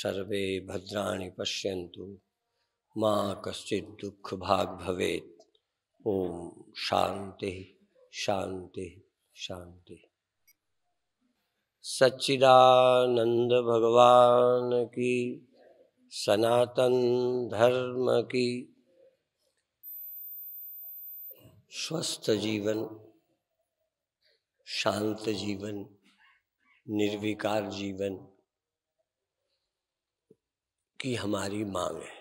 सर्वे भद्रा पश्य माँ कश्चित दुख भाग भवे ओम शांति शांति शांति सच्चिदानंद भगवान की सनातन धर्म की स्वस्थ जीवन शांत जीवन निर्विकार जीवन की हमारी मांग है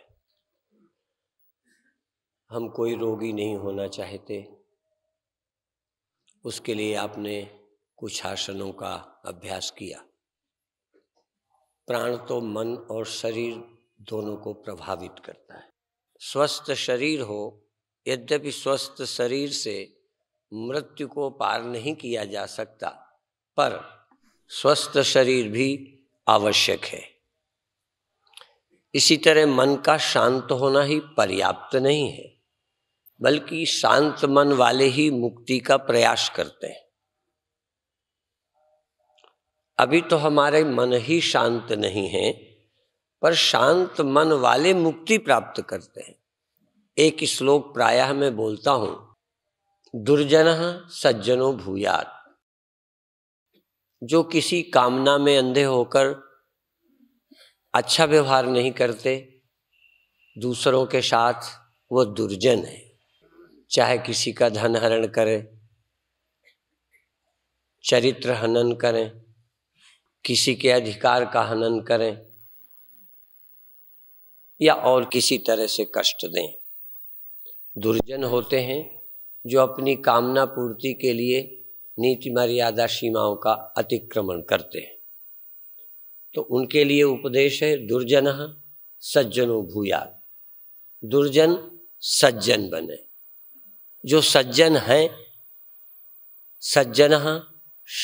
हम कोई रोगी नहीं होना चाहते उसके लिए आपने कुछ आसनों का अभ्यास किया प्राण तो मन और शरीर दोनों को प्रभावित करता है स्वस्थ शरीर हो यद्यपि स्वस्थ शरीर से मृत्यु को पार नहीं किया जा सकता पर स्वस्थ शरीर भी आवश्यक है इसी तरह मन का शांत होना ही पर्याप्त नहीं है बल्कि शांत मन वाले ही मुक्ति का प्रयास करते हैं अभी तो हमारे मन ही शांत नहीं है पर शांत मन वाले मुक्ति प्राप्त करते हैं एक श्लोक प्रायः मैं बोलता हूं दुर्जन सज्जनों भूयात जो किसी कामना में अंधे होकर अच्छा व्यवहार नहीं करते दूसरों के साथ वो दुर्जन है चाहे किसी का धन हरण करें चरित्र हनन करें किसी के अधिकार का हनन करें या और किसी तरह से कष्ट दें दुर्जन होते हैं जो अपनी कामना पूर्ति के लिए नीति मर्यादा सीमाओं का अतिक्रमण करते हैं तो उनके लिए उपदेश है दुर्जन सज्जनो भूया दुर्जन सज्जन बने जो सज्जन हैं सज्जन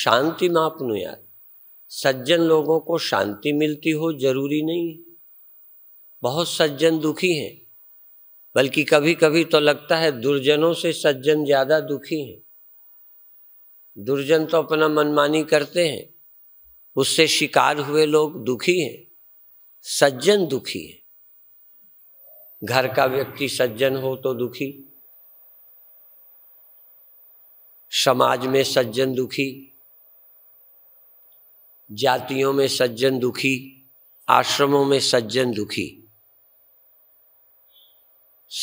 शांति मापनुयात सज्जन लोगों को शांति मिलती हो जरूरी नहीं है बहुत सज्जन दुखी हैं बल्कि कभी कभी तो लगता है दुर्जनों से सज्जन ज़्यादा दुखी हैं दुर्जन तो अपना मनमानी करते हैं उससे शिकार हुए लोग दुखी हैं सज्जन दुखी है घर का व्यक्ति सज्जन हो तो दुखी समाज में सज्जन दुखी जातियों में सज्जन दुखी आश्रमों में सज्जन दुखी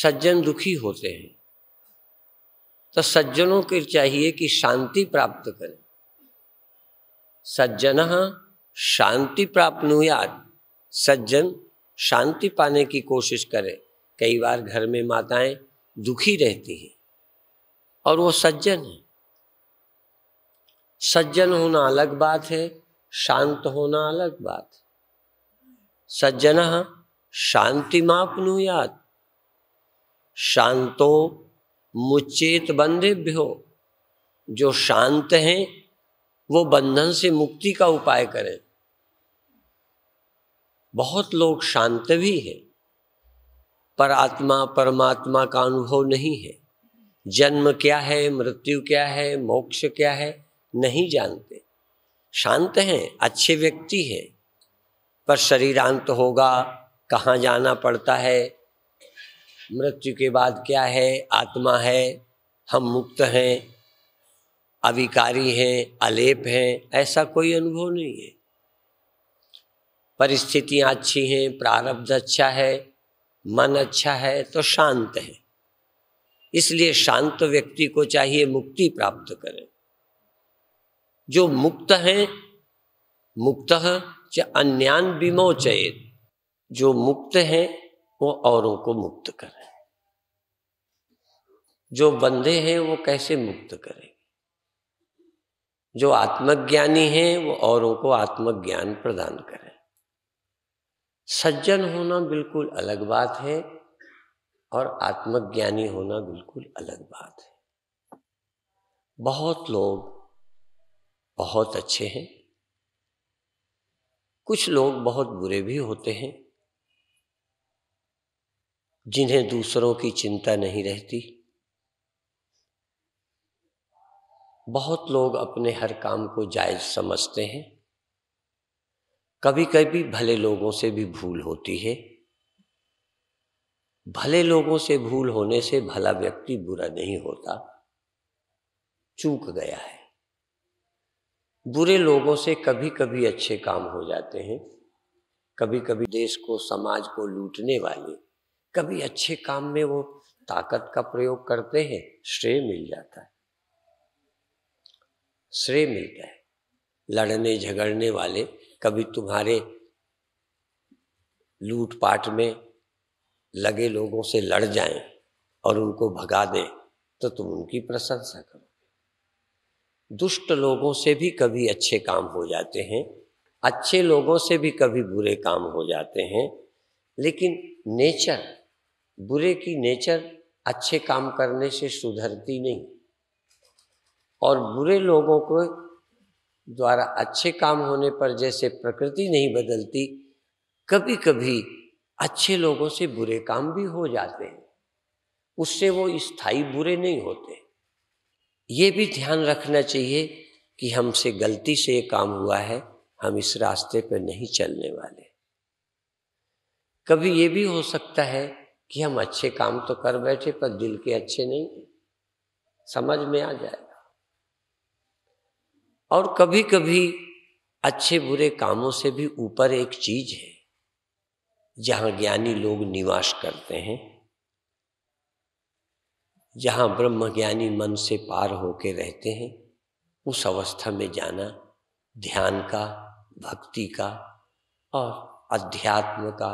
सज्जन दुखी होते हैं तो सज्जनों के चाहिए कि शांति प्राप्त करें सज्जन शांति प्राप्त सज्जन शांति पाने की कोशिश करे कई बार घर में माताएं दुखी रहती हैं और वो सज्जन है सज्जन होना अलग बात है शांत होना अलग बात है सज्जन शांति मापनुयात शांतो मुचेत बंदेभ्यो जो शांत हैं वो बंधन से मुक्ति का उपाय करें बहुत लोग शांत भी हैं पर आत्मा परमात्मा का अनुभव नहीं है जन्म क्या है मृत्यु क्या है मोक्ष क्या है नहीं जानते शांत हैं अच्छे व्यक्ति हैं पर शरीरांत होगा कहाँ जाना पड़ता है मृत्यु के बाद क्या है आत्मा है हम मुक्त हैं अविकारी हैं अलेप हैं ऐसा कोई अनुभव नहीं है परिस्थितियाँ अच्छी हैं प्रारब्ध अच्छा है मन अच्छा है तो शांत है इसलिए शांत व्यक्ति को चाहिए मुक्ति प्राप्त करें जो मुक्त हैं मुक्त च अन्यान विमोचयत जो मुक्त हैं वो औरों को मुक्त करें जो बंधे हैं वो कैसे मुक्त करें जो आत्मज्ञानी हैं वो औरों को आत्मज्ञान प्रदान करें सज्जन होना बिल्कुल अलग बात है और आत्मज्ञानी होना बिल्कुल अलग बात है बहुत लोग बहुत अच्छे हैं कुछ लोग बहुत बुरे भी होते हैं जिन्हें दूसरों की चिंता नहीं रहती बहुत लोग अपने हर काम को जायज समझते हैं कभी कभी भले लोगों से भी भूल होती है भले लोगों से भूल होने से भला व्यक्ति बुरा नहीं होता चूक गया है बुरे लोगों से कभी कभी अच्छे काम हो जाते हैं कभी कभी देश को समाज को लूटने वाले कभी अच्छे काम में वो ताकत का प्रयोग करते हैं श्रेय मिल जाता है श्रेय मिलता है लड़ने झगड़ने वाले कभी तुम्हारे लूटपाट में लगे लोगों से लड़ जाएं और उनको भगा दें तो तुम उनकी प्रशंसा करोगे दुष्ट लोगों से भी कभी अच्छे काम हो जाते हैं अच्छे लोगों से भी कभी बुरे काम हो जाते हैं लेकिन नेचर बुरे की नेचर अच्छे काम करने से सुधरती नहीं और बुरे लोगों को द्वारा अच्छे काम होने पर जैसे प्रकृति नहीं बदलती कभी कभी अच्छे लोगों से बुरे काम भी हो जाते हैं उससे वो स्थाई बुरे नहीं होते ये भी ध्यान रखना चाहिए कि हमसे गलती से ये काम हुआ है हम इस रास्ते पर नहीं चलने वाले कभी ये भी हो सकता है कि हम अच्छे काम तो कर बैठे पर दिल के अच्छे नहीं समझ में आ जाए और कभी कभी अच्छे बुरे कामों से भी ऊपर एक चीज है जहां ज्ञानी लोग निवास करते हैं जहां ब्रह्म ज्ञानी मन से पार होके रहते हैं उस अवस्था में जाना ध्यान का भक्ति का और अध्यात्म का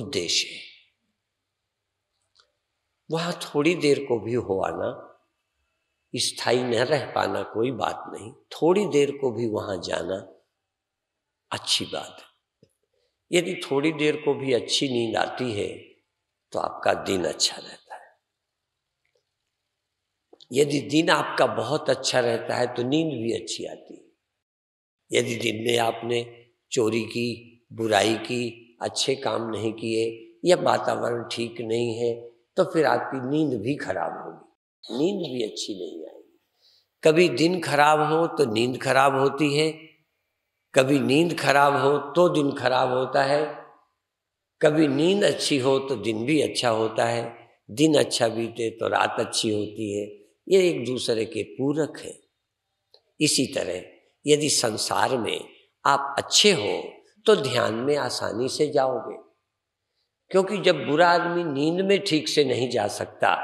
उद्देश्य है वहां थोड़ी देर को भी हो आना स्थायी न रह पाना कोई बात नहीं थोड़ी देर को भी वहां जाना अच्छी बात है यदि थोड़ी देर को भी अच्छी नींद आती है तो आपका दिन अच्छा रहता है यदि दिन आपका बहुत अच्छा रहता है तो नींद भी अच्छी आती है यदि दिन में आपने चोरी की बुराई की अच्छे काम नहीं किए या वातावरण ठीक नहीं है तो फिर आपकी नींद भी खराब होगी नींद भी अच्छी नहीं आएगी कभी दिन खराब हो तो नींद खराब होती है कभी नींद खराब हो तो दिन खराब होता है कभी नींद अच्छी हो तो दिन भी अच्छा होता है दिन अच्छा बीते तो रात अच्छी होती है ये एक दूसरे के पूरक है इसी तरह यदि संसार में आप अच्छे हो तो ध्यान में आसानी से जाओगे क्योंकि जब बुरा आदमी नींद में ठीक से नहीं जा सकता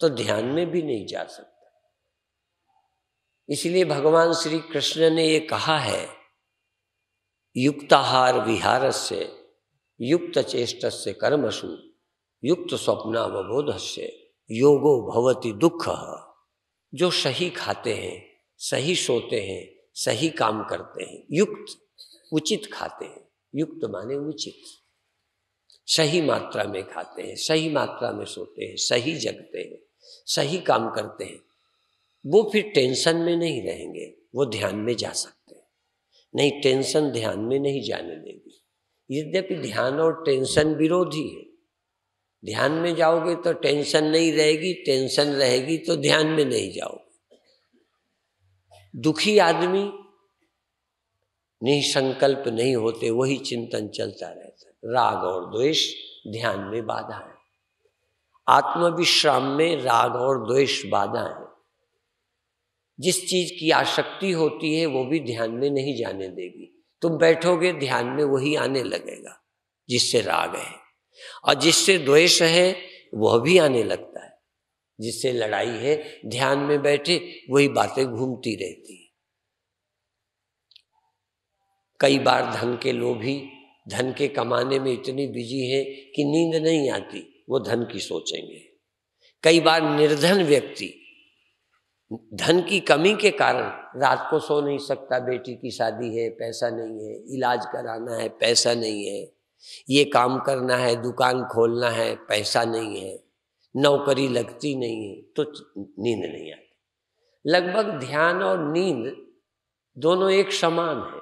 तो ध्यान में भी नहीं जा सकता इसलिए भगवान श्री कृष्ण ने ये कहा है युक्ताहार विहार से युक्त चेष्ट से कर्मसु युक्त स्वप्नावबोध से योगो भवती दुख जो सही खाते हैं सही सोते हैं सही काम करते हैं युक्त उचित खाते हैं युक्त माने उचित सही मात्रा में खाते हैं सही मात्रा में सोते हैं सही जगते हैं सही काम करते हैं वो फिर टेंशन में नहीं रहेंगे वो ध्यान में जा सकते हैं नहीं टेंशन ध्यान में नहीं जाने देगी यद्यपि ध्यान और टेंशन विरोधी है ध्यान में जाओगे तो टेंशन नहीं रहेगी टेंशन रहेगी तो ध्यान में नहीं जाओगे दुखी आदमी निसंकल्प नहीं होते वही चिंतन चलता रहता राग और द्वेष ध्यान में बाधा है आत्मविश्राम में राग और द्वेष बाधा है जिस चीज की आसक्ति होती है वो भी ध्यान में नहीं जाने देगी तुम बैठोगे ध्यान में वही आने लगेगा जिससे राग है और जिससे द्वेष है वह भी आने लगता है जिससे लड़ाई है ध्यान में बैठे वही बातें घूमती रहती है कई बार धन के लोभी धन के कमाने में इतनी बिजी है कि नींद नहीं आती वो धन की सोचेंगे कई बार निर्धन व्यक्ति धन की कमी के कारण रात को सो नहीं सकता बेटी की शादी है पैसा नहीं है इलाज कराना है पैसा नहीं है ये काम करना है दुकान खोलना है पैसा नहीं है नौकरी लगती नहीं है तो नींद नहीं आती लगभग ध्यान और नींद दोनों एक समान है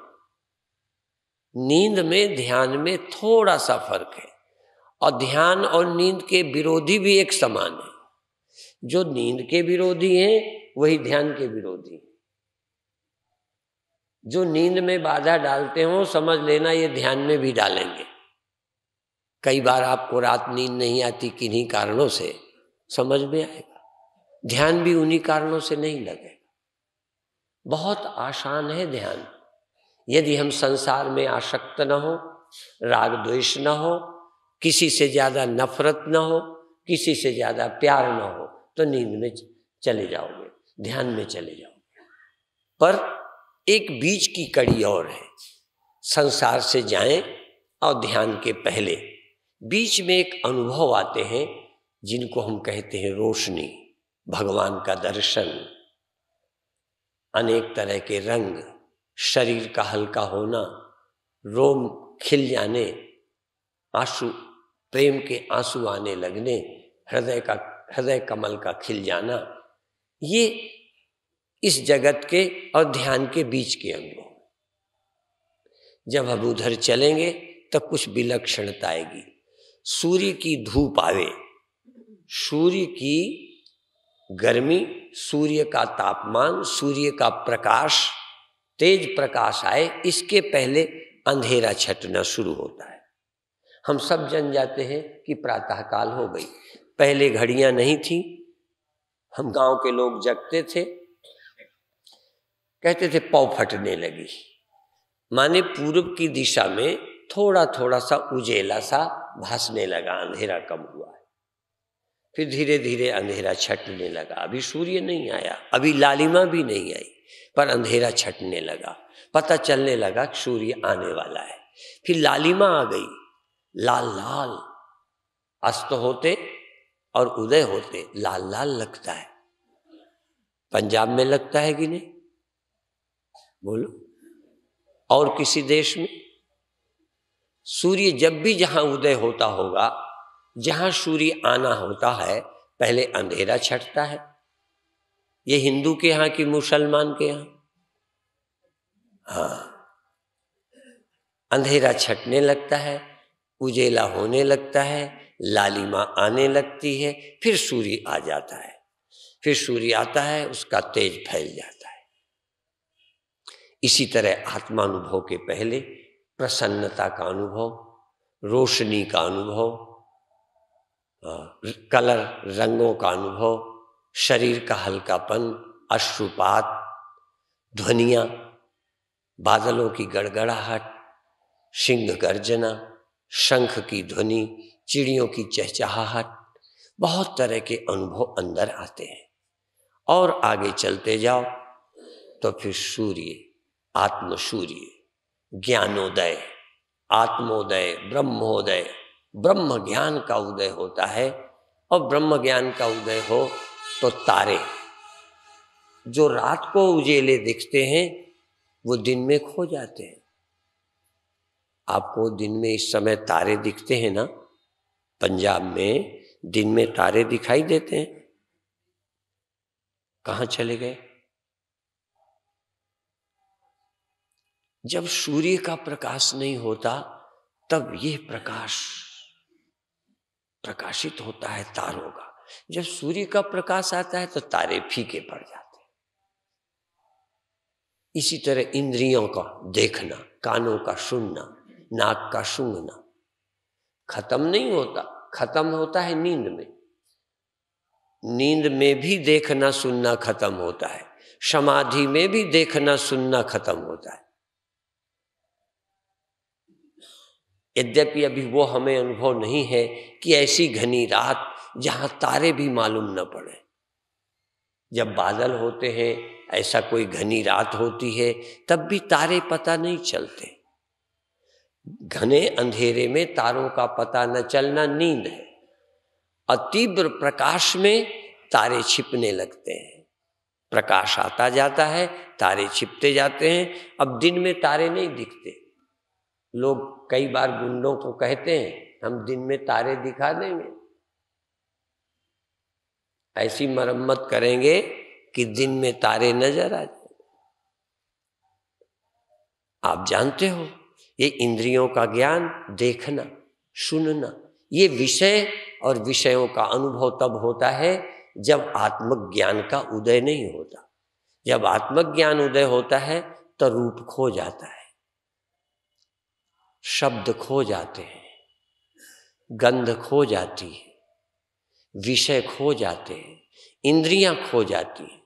नींद में ध्यान में थोड़ा सा फर्क है और ध्यान और नींद के विरोधी भी एक समान है जो नींद के विरोधी हैं वही ध्यान के विरोधी जो नींद में बाधा डालते हो समझ लेना ये ध्यान में भी डालेंगे कई बार आपको रात नींद नहीं आती किन्हीं कारणों से समझ में आएगा ध्यान भी उन्हीं कारणों से नहीं लगेगा बहुत आसान है ध्यान यदि हम संसार में आशक्त न हो राग द्वेष न हो किसी से ज़्यादा नफरत ना हो किसी से ज़्यादा प्यार ना हो तो नींद में चले जाओगे ध्यान में चले जाओगे पर एक बीच की कड़ी और है संसार से जाएं और ध्यान के पहले बीच में एक अनुभव आते हैं जिनको हम कहते हैं रोशनी भगवान का दर्शन अनेक तरह के रंग शरीर का हल्का होना रोम खिल जाने आंसू प्रेम के आंसू आने लगने हृदय का हृदय कमल का खिल जाना ये इस जगत के और ध्यान के बीच के अंग जब हम उधर चलेंगे तब कुछ विलक्षणता आएगी सूर्य की धूप आवे सूर्य की गर्मी सूर्य का तापमान सूर्य का प्रकाश तेज प्रकाश आए इसके पहले अंधेरा छटना शुरू होता है हम सब जन जाते हैं कि प्रातःकाल हो गई पहले घड़ियां नहीं थी हम गांव के लोग जगते थे कहते थे पौ फटने लगी माने पूर्व की दिशा में थोड़ा थोड़ा सा उजेला सा भासने लगा अंधेरा कम हुआ फिर धीरे धीरे अंधेरा छटने लगा अभी सूर्य नहीं आया अभी लालिमा भी नहीं आई पर अंधेरा छटने लगा पता चलने लगा सूर्य आने वाला है फिर लालिमा आ गई लाल लाल अस्त होते और उदय होते लाल लाल लगता है पंजाब में लगता है कि नहीं बोलो और किसी देश में सूर्य जब भी जहां उदय होता होगा जहां सूर्य आना होता है पहले अंधेरा छटता है ये हिंदू के यहां कि मुसलमान के यहां हाँ अंधेरा छटने लगता है उजेला होने लगता है लालिमा आने लगती है फिर सूर्य आ जाता है फिर सूर्य आता है उसका तेज फैल जाता है इसी तरह आत्मानुभव के पहले प्रसन्नता का अनुभव रोशनी का अनुभव कलर रंगों का अनुभव शरीर का हल्कापन अश्रुपात ध्वनिया बादलों की गड़गड़ाहट सिंह गर्जना शंख की ध्वनि चिड़ियों की चहचहाहट बहुत तरह के अनुभव अंदर आते हैं और आगे चलते जाओ तो फिर सूर्य आत्म सूर्य ज्ञानोदय आत्मोदय ब्रह्मोदय ब्रह्म ज्ञान का उदय होता है और ब्रह्म ज्ञान का उदय हो तो तारे जो रात को उजेले दिखते हैं वो दिन में खो जाते हैं आपको दिन में इस समय तारे दिखते हैं ना पंजाब में दिन में तारे दिखाई देते हैं कहाँ चले गए जब सूर्य का प्रकाश नहीं होता तब यह प्रकाश प्रकाशित होता है तारों का जब सूर्य का प्रकाश आता है तो तारे फीके पड़ जाते हैं इसी तरह इंद्रियों का देखना कानों का सुनना नाक का सूंघना खत्म नहीं होता खत्म होता है नींद में नींद में भी देखना सुनना खत्म होता है समाधि में भी देखना सुनना खत्म होता है यद्यपि अभी वो हमें अनुभव नहीं है कि ऐसी घनी रात जहां तारे भी मालूम न पड़े जब बादल होते हैं ऐसा कोई घनी रात होती है तब भी तारे पता नहीं चलते घने अंधेरे में तारों का पता न चलना नींद है और प्रकाश में तारे छिपने लगते हैं प्रकाश आता जाता है तारे छिपते जाते हैं अब दिन में तारे नहीं दिखते लोग कई बार गुंडों को कहते हैं हम दिन में तारे दिखा देंगे ऐसी मरम्मत करेंगे कि दिन में तारे नजर आ जाए आप जानते हो ये इंद्रियों का ज्ञान देखना सुनना ये विषय और विषयों का अनुभव तब होता है जब आत्मज्ञान का उदय नहीं होता जब आत्मज्ञान उदय होता है तो रूप खो जाता है शब्द खो जाते हैं गंध खो जाती है विषय खो जाते हैं इंद्रियां खो जाती हैं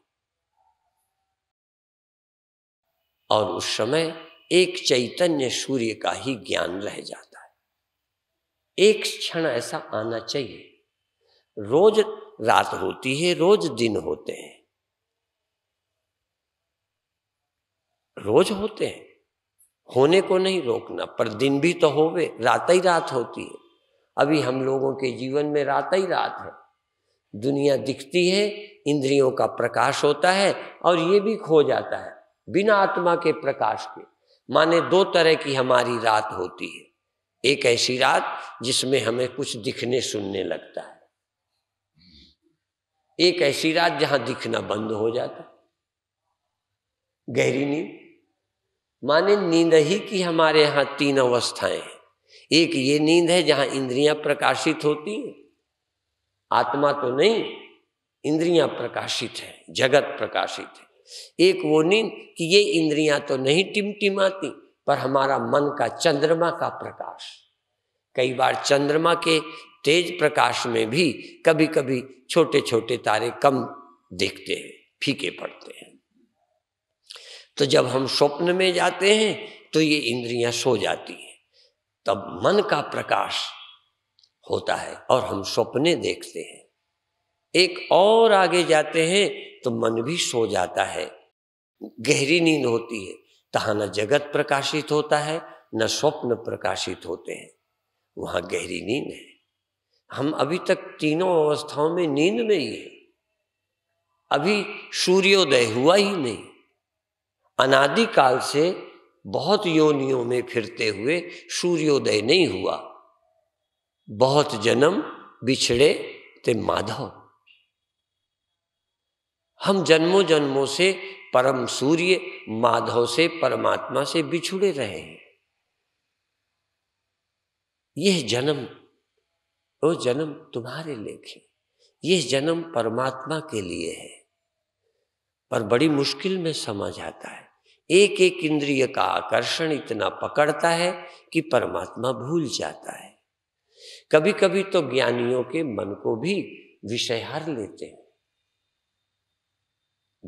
और उस समय एक चैतन्य सूर्य का ही ज्ञान रह जाता है एक क्षण ऐसा आना चाहिए रोज रात होती है रोज दिन होते हैं रोज होते हैं होने को नहीं रोकना पर दिन भी तो होवे रात ही रात होती है अभी हम लोगों के जीवन में रात ही रात है दुनिया दिखती है इंद्रियों का प्रकाश होता है और ये भी खो जाता है बिना आत्मा के प्रकाश के माने दो तरह की हमारी रात होती है एक ऐसी रात जिसमें हमें कुछ दिखने सुनने लगता है एक ऐसी रात जहां दिखना बंद हो जाता गहरी नींद माने नींद ही की हमारे यहां तीन अवस्थाएं हैं एक ये नींद है जहां इंद्रियां प्रकाशित होती हैं आत्मा तो नहीं इंद्रियां प्रकाशित है जगत प्रकाशित है एक वो नींद कि ये इंद्रियां तो नहीं टिमटिमाती पर हमारा मन का चंद्रमा का प्रकाश कई बार चंद्रमा के तेज प्रकाश में भी कभी कभी छोटे छोटे तारे कम देखते हैं फीके पड़ते हैं तो जब हम स्वप्न में जाते हैं तो ये इंद्रियां सो जाती हैं तब मन का प्रकाश होता है और हम सपने देखते हैं एक और आगे जाते हैं तो मन भी सो जाता है गहरी नींद होती है तहा न जगत प्रकाशित होता है न स्वप्न प्रकाशित होते हैं वहां गहरी नींद है हम अभी तक तीनों अवस्थाओं में नींद में ही है अभी सूर्योदय हुआ ही नहीं अनादि काल से बहुत योनियों में फिरते हुए सूर्योदय नहीं हुआ बहुत जन्म बिछड़े ते माधव हम जन्मों जन्मों से परम सूर्य माधव से परमात्मा से बिछुड़े रहे हैं यह जन्म वो जन्म तुम्हारे लेखे यह जन्म परमात्मा के लिए है पर बड़ी मुश्किल में समझ आता है एक एक इंद्रिय का आकर्षण इतना पकड़ता है कि परमात्मा भूल जाता है कभी कभी तो ज्ञानियों के मन को भी विषय हर लेते हैं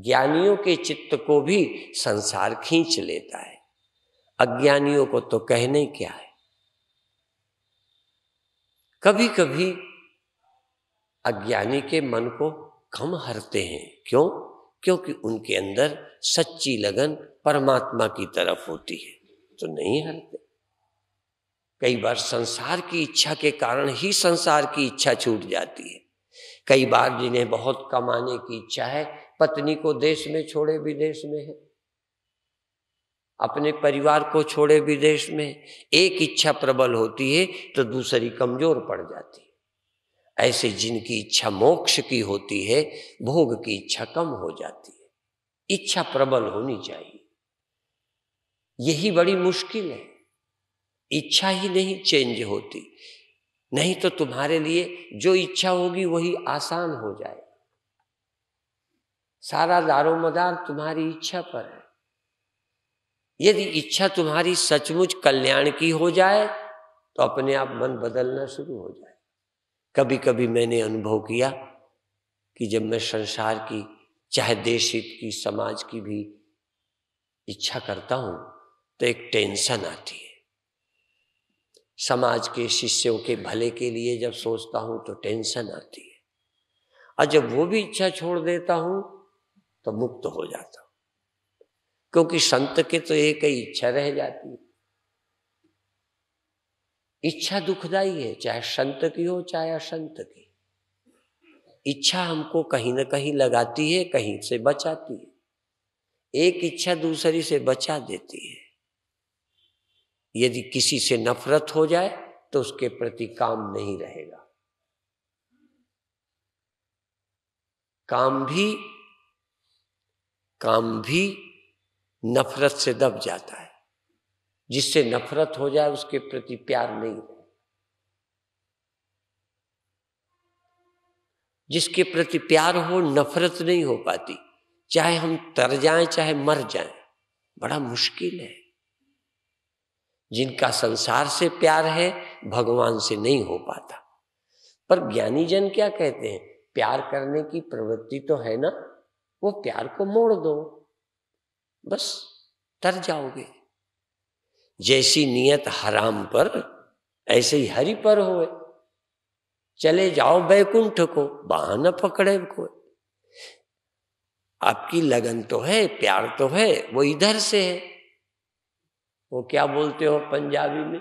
ज्ञानियों के चित्त को भी संसार खींच लेता है अज्ञानियों को तो कहने क्या है कभी कभी अज्ञानी के मन को कम हरते हैं क्यों क्योंकि उनके अंदर सच्ची लगन परमात्मा की तरफ होती है तो नहीं हरते कई बार संसार की इच्छा के कारण ही संसार की इच्छा छूट जाती है कई बार जिन्हें बहुत कमाने की इच्छा है पत्नी को देश में छोड़े विदेश में है अपने परिवार को छोड़े विदेश में एक इच्छा प्रबल होती है तो दूसरी कमजोर पड़ जाती है ऐसे जिनकी इच्छा मोक्ष की होती है भोग की इच्छा कम हो जाती है इच्छा प्रबल होनी चाहिए यही बड़ी मुश्किल है इच्छा ही नहीं चेंज होती नहीं तो तुम्हारे लिए जो इच्छा होगी वही आसान हो जाए सारा दारो मदार तुम्हारी इच्छा पर है यदि इच्छा तुम्हारी सचमुच कल्याण की हो जाए तो अपने आप मन बदलना शुरू हो जाए कभी कभी मैंने अनुभव किया कि जब मैं संसार की चाहे देश हित की समाज की भी इच्छा करता हूं तो एक टेंशन आती है समाज के शिष्यों के भले के लिए जब सोचता हूं तो टेंशन आती है और जब वो भी इच्छा छोड़ देता हूं तो मुक्त हो जाता क्योंकि संत के तो एक ही इच्छा रह जाती है इच्छा दुखदाई है चाहे संत की हो चाहे असंत की इच्छा हमको कहीं ना कहीं लगाती है कहीं से बचाती है एक इच्छा दूसरी से बचा देती है यदि किसी से नफरत हो जाए तो उसके प्रति काम नहीं रहेगा काम भी काम भी नफरत से दब जाता है जिससे नफरत हो जाए उसके प्रति प्यार नहीं है जिसके प्रति प्यार हो नफरत नहीं हो पाती चाहे हम तर जाएं चाहे मर जाएं बड़ा मुश्किल है जिनका संसार से प्यार है भगवान से नहीं हो पाता पर ज्ञानी जन क्या कहते हैं प्यार करने की प्रवृत्ति तो है ना वो प्यार को मोड़ दो बस तर जाओगे जैसी नियत हराम पर ऐसे ही हरि पर होए चले जाओ बैकुंठ को बहाना पकड़े को आपकी लगन तो है प्यार तो है वो इधर से है वो क्या बोलते हो पंजाबी में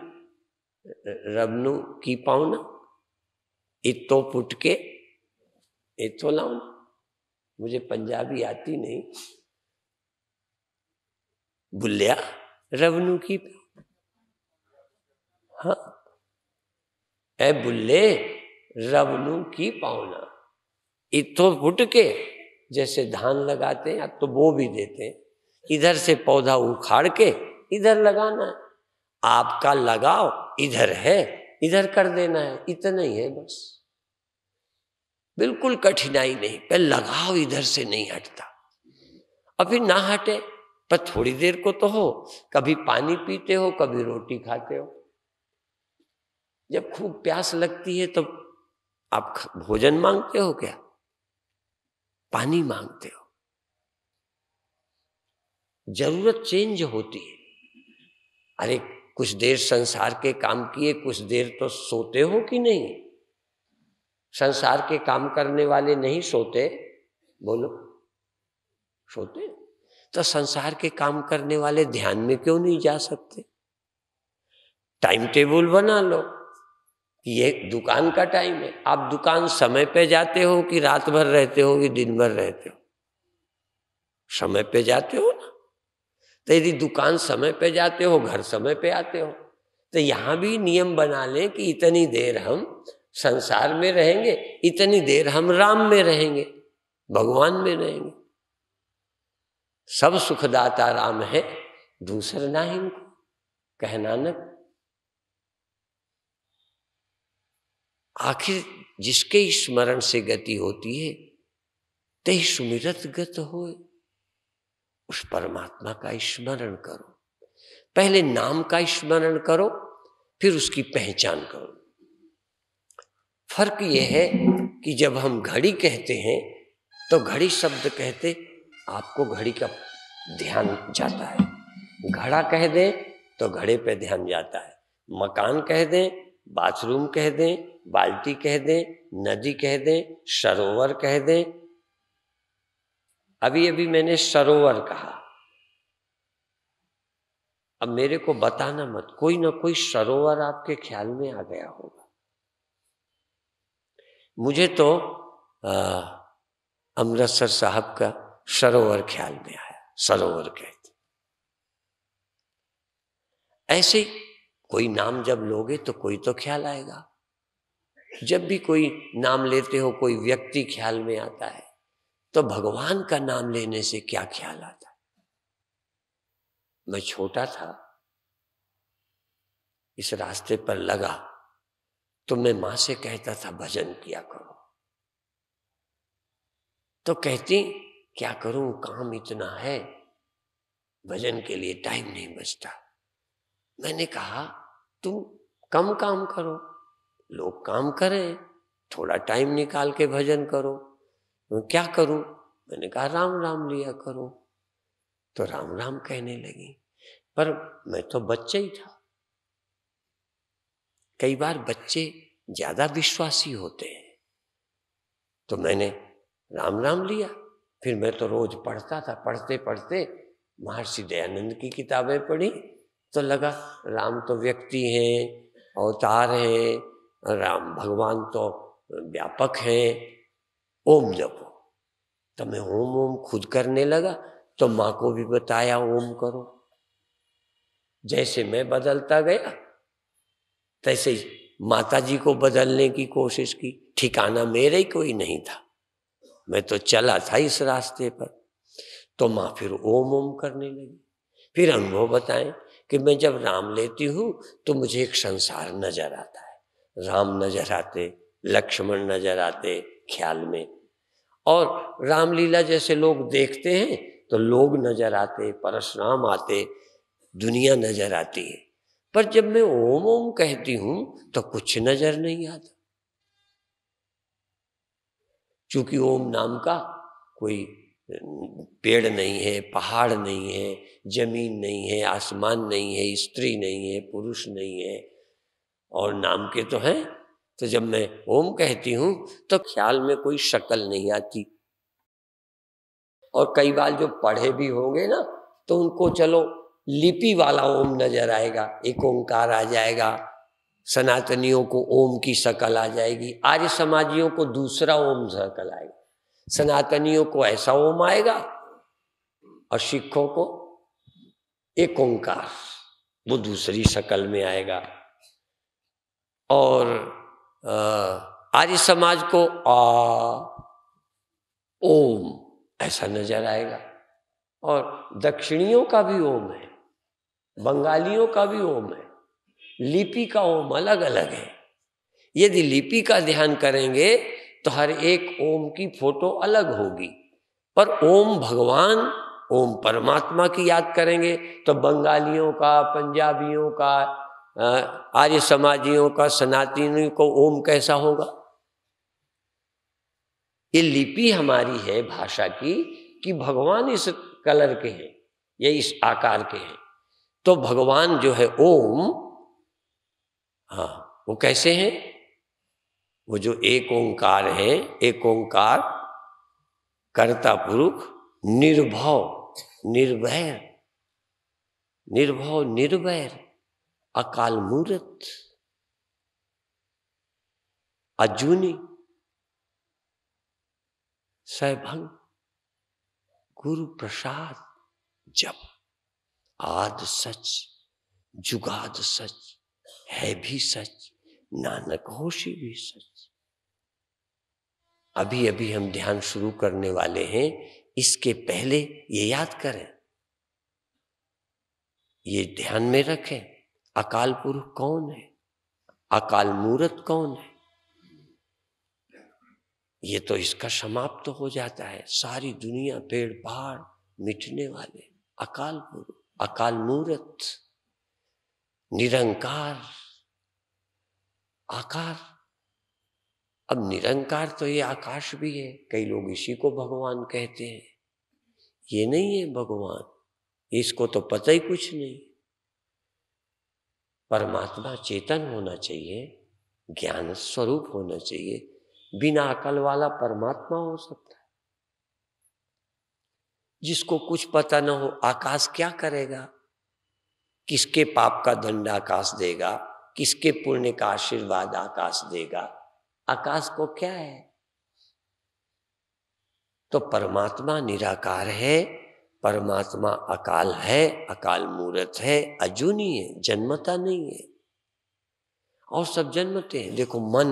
रबनू की पाओ ना इतो पुटके इतो लाओ मुझे पंजाबी आती नहीं बुल्लिया रवनू की तो। हाँ ए बुल्ले रवनू की पावना इतो फुट के जैसे धान लगाते हैं तो बो भी देते हैं इधर से पौधा उखाड़ के इधर लगाना है आपका लगाव इधर है इधर कर देना है इतना ही है बस बिल्कुल कठिनाई नहीं पर लगाव इधर से नहीं हटता अभी ना हटे पर थोड़ी देर को तो हो कभी पानी पीते हो कभी रोटी खाते हो जब खूब प्यास लगती है तो आप भोजन मांगते हो क्या पानी मांगते हो जरूरत चेंज होती है अरे कुछ देर संसार के काम किए कुछ देर तो सोते हो कि नहीं संसार के काम करने वाले नहीं सोते बोलो सोते तो संसार के काम करने वाले ध्यान में क्यों नहीं जा सकते टाइम टेबल बना लो ये दुकान का टाइम है आप दुकान समय पे जाते हो कि रात भर रहते हो कि दिन भर रहते हो समय पे जाते हो ना तो यदि दुकान समय पे जाते हो घर समय पे आते हो तो यहां भी नियम बना लें कि इतनी देर हम संसार में रहेंगे इतनी देर हम राम में रहेंगे भगवान में रहेंगे सब सुखदाता राम है दूसर ना इनको कह नानक आखिर जिसके स्मरण से गति होती है ते सुमिरत गत हो उस परमात्मा का स्मरण करो पहले नाम का स्मरण करो फिर उसकी पहचान करो फर्क ये है कि जब हम घड़ी कहते हैं तो घड़ी शब्द कहते आपको घड़ी का ध्यान जाता है घड़ा कह दें तो घड़े पे ध्यान जाता है मकान कह दें बाथरूम कह दें बाल्टी कह दें नदी कह दें सरोवर कह दें अभी अभी मैंने सरोवर कहा अब मेरे को बताना मत कोई ना कोई सरोवर आपके ख्याल में आ गया होगा मुझे तो अमृतसर साहब का सरोवर ख्याल में आया सरोवर कहते ऐसे कोई नाम जब लोगे तो कोई तो ख्याल आएगा जब भी कोई नाम लेते हो कोई व्यक्ति ख्याल में आता है तो भगवान का नाम लेने से क्या ख्याल आता मैं छोटा था इस रास्ते पर लगा तो मैं मां से कहता था भजन किया करो तो कहती क्या करूं काम इतना है भजन के लिए टाइम नहीं बचता मैंने कहा तुम कम काम करो लोग काम करें थोड़ा टाइम निकाल के भजन करो मैं क्या करूं मैंने कहा राम राम लिया करो तो राम राम कहने लगी पर मैं तो बच्चा ही था कई बार बच्चे ज्यादा विश्वासी होते हैं तो मैंने राम राम लिया फिर मैं तो रोज पढ़ता था पढ़ते पढ़ते महर्षि दयानंद की किताबें पढ़ी तो लगा राम तो व्यक्ति हैं अवतार हैं राम भगवान तो व्यापक हैं ओम जपो तो मैं ओम ओम खुद करने लगा तो माँ को भी बताया ओम करो जैसे मैं बदलता गया तैसे माता जी को बदलने की कोशिश की ठिकाना मेरे ही कोई नहीं था मैं तो चला था इस रास्ते पर तो माँ फिर ओम ओम करने लगी फिर अनुभव बताएं कि मैं जब राम लेती हूँ तो मुझे एक संसार नजर आता है राम नजर आते लक्ष्मण नजर आते ख्याल में और रामलीला जैसे लोग देखते हैं तो लोग नजर आते परशुराम आते दुनिया नजर आती है पर जब मैं ओम ओम कहती हूं तो कुछ नजर नहीं आता क्योंकि ओम नाम का कोई पेड़ नहीं है पहाड़ नहीं है जमीन नहीं है आसमान नहीं है स्त्री नहीं है पुरुष नहीं है और नाम के तो हैं तो जब मैं ओम कहती हूं तो ख्याल में कोई शक्ल नहीं आती और कई बार जो पढ़े भी होंगे ना तो उनको चलो लिपि वाला ओम नजर आएगा एक ओंकार आ जाएगा सनातनियों को ओम की शकल आ जाएगी आर्य समाजियों को दूसरा ओम शकल आएगा सनातनियों को ऐसा ओम आएगा और सिखों को एक ओंकार वो दूसरी शकल में आएगा और आर्य समाज को आ ओम ऐसा नजर आएगा और दक्षिणियों का भी ओम है बंगालियों का भी ओम है लिपि का ओम अलग अलग है यदि लिपि का ध्यान करेंगे तो हर एक ओम की फोटो अलग होगी पर ओम भगवान ओम परमात्मा की याद करेंगे तो बंगालियों का पंजाबियों का आर्य समाजियों का सनातनियों को ओम कैसा होगा ये लिपि हमारी है भाषा की कि भगवान इस कलर के हैं ये इस आकार के हैं तो भगवान जो है ओम हाँ वो कैसे हैं वो जो एक ओंकार है एक ओंकार कर्ता पुरुष निर्भव निर्भय निर्भव निर्भय अकाल मूर्त अजूनी सैभंग गुरु प्रसाद जप आद सच जुगाद सच है भी सच नानक होशी भी सच अभी अभी हम ध्यान शुरू करने वाले हैं इसके पहले ये याद करें ये ध्यान में रखें अकाल पुरुष कौन है अकाल मूरत कौन है ये तो इसका समाप्त तो हो जाता है सारी दुनिया पेड़ पहाड़ मिटने वाले अकाल पुरुष अकाल मूर्त निरंकार आकार अब निरंकार तो ये आकाश भी है कई लोग इसी को भगवान कहते हैं ये नहीं है भगवान इसको तो पता ही कुछ नहीं परमात्मा चेतन होना चाहिए ज्ञान स्वरूप होना चाहिए बिना अकल वाला परमात्मा हो सकता जिसको कुछ पता न हो आकाश क्या करेगा किसके पाप का दंड आकाश देगा किसके पुण्य का आशीर्वाद आकाश देगा आकाश को क्या है तो परमात्मा निराकार है परमात्मा अकाल है अकाल मूर्त है अजूनी है जन्मता नहीं है और सब जन्मते हैं देखो मन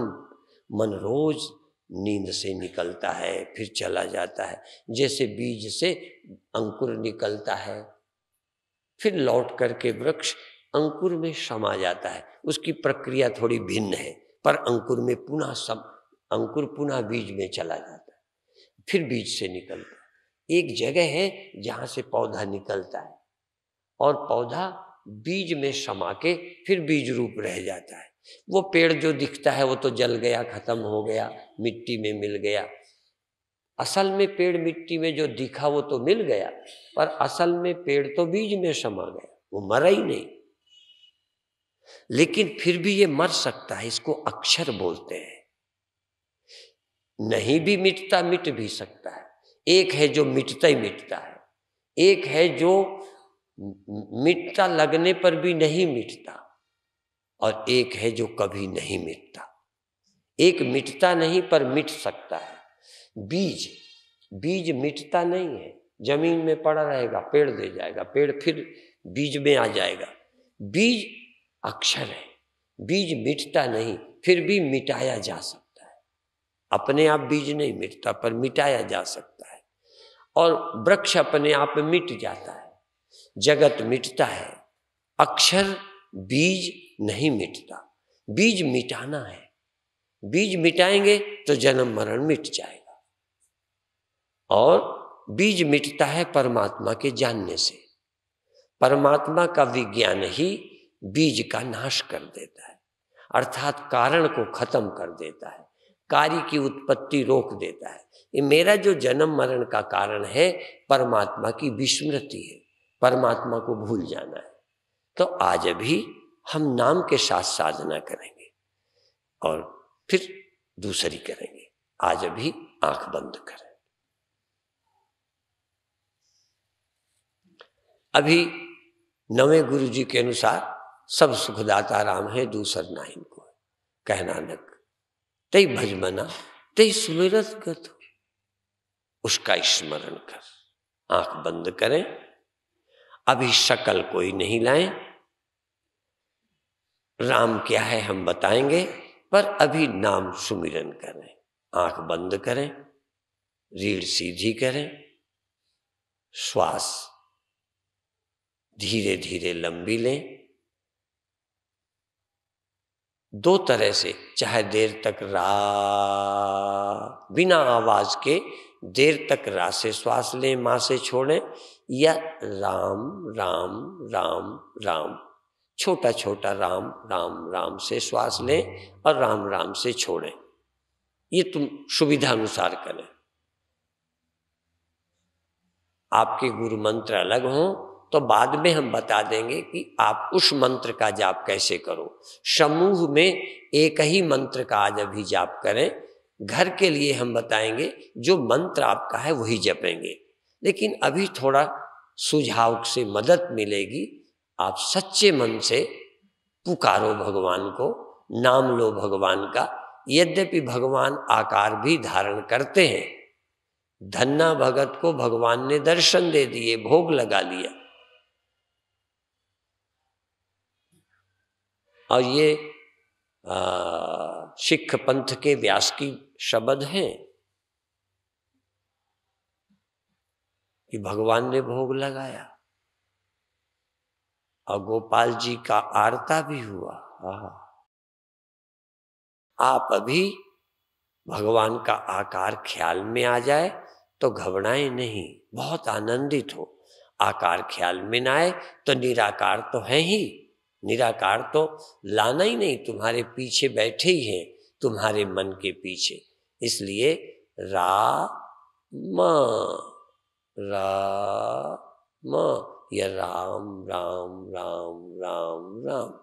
मन रोज नींद से निकलता है फिर चला जाता है जैसे बीज से अंकुर निकलता है फिर लौट करके वृक्ष अंकुर में समा जाता है उसकी प्रक्रिया थोड़ी भिन्न है पर अंकुर में पुनः सम अंकुर पुनः बीज में चला जाता है फिर बीज से निकलता है एक जगह है जहाँ से पौधा निकलता है और पौधा बीज में समा के फिर बीज रूप रह जाता है वो पेड़ जो दिखता है वो तो जल गया खत्म हो गया मिट्टी में मिल गया असल में पेड़ मिट्टी में जो दिखा वो तो मिल गया पर असल में पेड़ तो बीज में समा गया वो मरा ही नहीं लेकिन फिर भी ये मर सकता है इसको अक्षर बोलते हैं नहीं भी मिटता मिट भी सकता है एक है जो मिटता ही मिटता है एक है जो मिटता लगने पर भी नहीं मिटता और एक है जो कभी नहीं मिटता एक मिटता नहीं पर मिट सकता है बीज बीज मिटता नहीं है जमीन में पड़ा रहेगा पेड़ दे जाएगा पेड़ फिर बीज में आ जाएगा बीज अक्षर है बीज मिटता नहीं फिर भी मिटाया जा सकता है अपने आप बीज नहीं मिटता पर मिटाया जा सकता है और वृक्ष अपने आप मिट जाता है जगत मिटता है अक्षर बीज नहीं मिटता बीज मिटाना है बीज मिटाएंगे तो जन्म मरण मिट जाएगा और बीज मिटता है परमात्मा के जानने से परमात्मा का विज्ञान ही बीज का नाश कर देता है अर्थात कारण को खत्म कर देता है कार्य की उत्पत्ति रोक देता है ये मेरा जो जन्म मरण का कारण है परमात्मा की विस्मृति है परमात्मा को भूल जाना है तो आज अभी हम नाम के साथ साधना करेंगे और फिर दूसरी करेंगे आज अभी आंख बंद करें अभी नवे गुरु जी के अनुसार सब सुखदाता राम है दूसर नाइन को कह नानक तई भजमना तई सुमिरत कर उसका स्मरण कर आंख बंद करें अभी शकल कोई नहीं लाए राम क्या है हम बताएंगे पर अभी नाम सुमिरन करें आंख बंद करें रीढ़ सीधी करें श्वास धीरे धीरे लंबी लें दो तरह से चाहे देर तक रा बिना आवाज के देर तक रा से श्वास लें माँ से छोड़ें या राम राम राम राम छोटा छोटा राम राम राम से श्वास लें और राम राम से छोड़ें ये तुम सुविधा अनुसार करें आपके गुरु मंत्र अलग हों तो बाद में हम बता देंगे कि आप उस मंत्र का जाप कैसे करो समूह में एक ही मंत्र का आज अभी जाप करें घर के लिए हम बताएंगे जो मंत्र आपका है वही जपेंगे लेकिन अभी थोड़ा सुझाव से मदद मिलेगी आप सच्चे मन से पुकारो भगवान को नाम लो भगवान का यद्यपि भगवान आकार भी धारण करते हैं धन्ना भगत को भगवान ने दर्शन दे दिए भोग लगा लिया और ये आ, सिख पंथ के व्यास की शब्द हैं कि भगवान ने भोग लगाया और गोपाल जी का आरता भी हुआ आप अभी भगवान का आकार ख्याल में आ जाए तो घबराए नहीं बहुत आनंदित हो आकार ख्याल में ना आए तो निराकार तो है ही निराकार तो लाना ही नहीं तुम्हारे पीछे बैठे ही हैं तुम्हारे मन के पीछे इसलिए रा म रा म या राम राम राम राम राम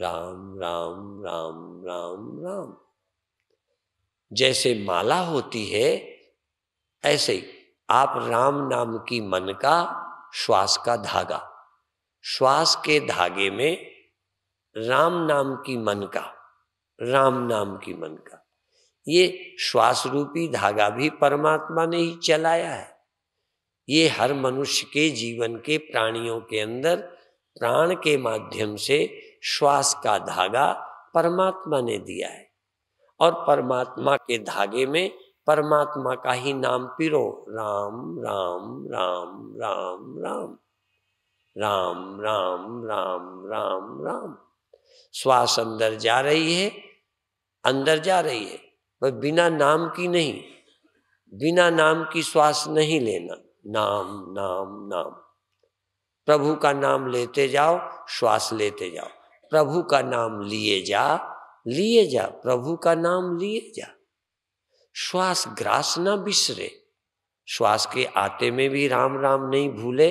राम राम राम राम राम जैसे माला होती है ऐसे ही आप राम नाम की मन का श्वास का धागा श्वास के धागे में राम नाम की मन का राम नाम की मन का ये श्वास रूपी धागा भी परमात्मा ने ही चलाया है ये हर मनुष्य के जीवन के प्राणियों के अंदर प्राण के माध्यम से श्वास का धागा परमात्मा ने दिया है और परमात्मा के धागे में परमात्मा का ही नाम पिरो राम राम राम राम राम, राम राम राम राम राम श्वास अंदर जा रही है अंदर जा रही है पर बिना नाम की नहीं बिना नाम की श्वास नहीं लेना नाम नाम नाम प्रभु का नाम लेते जाओ श्वास लेते जाओ प्रभु का नाम लिए जा लिए जा प्रभु का नाम लिए जा श्वास ग्रास ना बिसरे श्वास के आते में भी राम राम नहीं भूले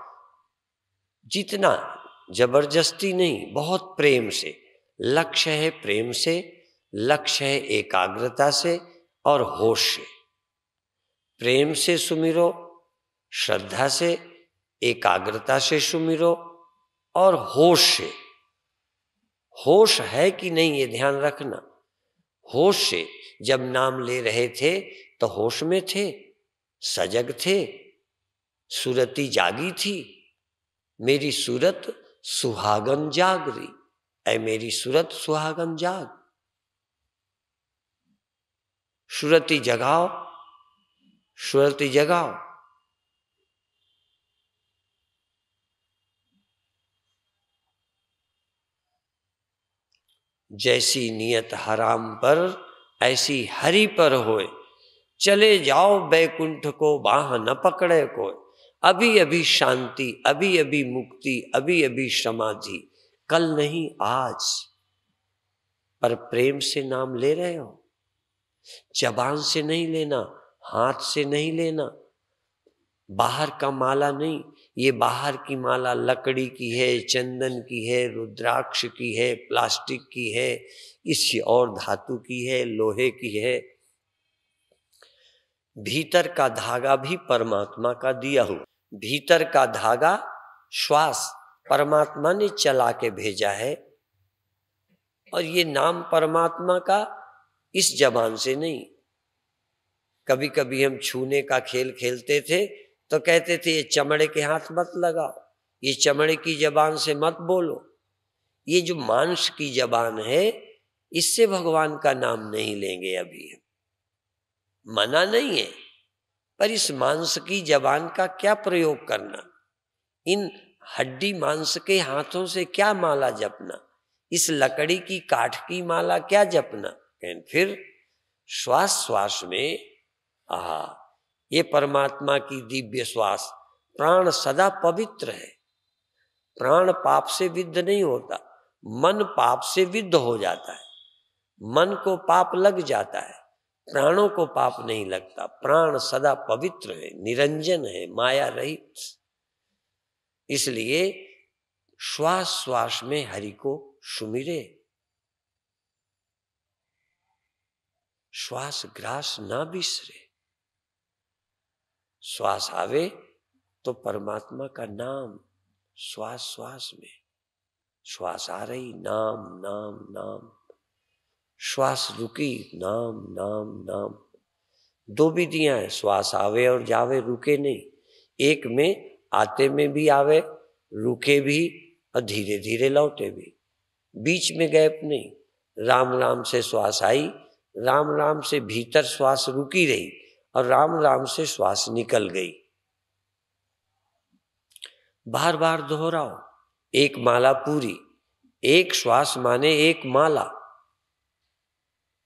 जितना जबरदस्ती नहीं बहुत प्रेम से लक्ष्य है प्रेम से लक्ष्य है एकाग्रता से और होश से प्रेम से सुमिरो श्रद्धा से एकाग्रता से सुमिरो और होश से होश है कि नहीं ये ध्यान रखना होश से जब नाम ले रहे थे तो होश में थे सजग थे सुरती जागी थी मेरी सूरत सुहागन जागरी ऐ मेरी सूरत सुहागन जाग सुरति जगाओ सुरति जगाओ जैसी नियत हराम पर ऐसी हरी पर होए चले जाओ बैकुंठ को बाह न पकड़े कोई अभी अभी शांति अभी अभी मुक्ति अभी अभी समाधि कल नहीं आज पर प्रेम से नाम ले रहे हो जबान से नहीं लेना हाथ से नहीं लेना बाहर का माला नहीं ये बाहर की माला लकड़ी की है चंदन की है रुद्राक्ष की है प्लास्टिक की है इस और धातु की है लोहे की है भीतर का धागा भी परमात्मा का दिया हुआ भीतर का धागा श्वास परमात्मा ने चला के भेजा है और ये नाम परमात्मा का इस जबान से नहीं कभी कभी हम छूने का खेल खेलते थे तो कहते थे ये चमड़े के हाथ मत लगाओ ये चमड़े की जबान से मत बोलो ये जो मांस की जबान है इससे भगवान का नाम नहीं लेंगे अभी हम मना नहीं है पर इस मांस की जबान का क्या प्रयोग करना इन हड्डी मांस के हाथों से क्या माला जपना इस लकड़ी की काठ की माला क्या जपना फिर श्वास श्वास में आ ये परमात्मा की दिव्य श्वास प्राण सदा पवित्र है प्राण पाप से विद्ध नहीं होता मन पाप से विद्ध हो जाता है मन को पाप लग जाता है प्राणों को पाप नहीं लगता प्राण सदा पवित्र है निरंजन है माया रहित इसलिए श्वास श्वास में हरि को सुमिरे श्वास ग्रास ना बिसरे श्वास आवे तो परमात्मा का नाम श्वास श्वास में श्वास आ रही नाम नाम नाम श्वास रुकी नाम नाम नाम दो विधियां हैं श्वास आवे और जावे रुके नहीं एक में आते में भी आवे रुके भी और धीरे धीरे लौटे भी बीच में गैप नहीं राम राम से श्वास आई राम राम से भीतर श्वास रुकी रही और राम राम से श्वास निकल गई बार बार दोहराओ एक माला पूरी एक श्वास माने एक माला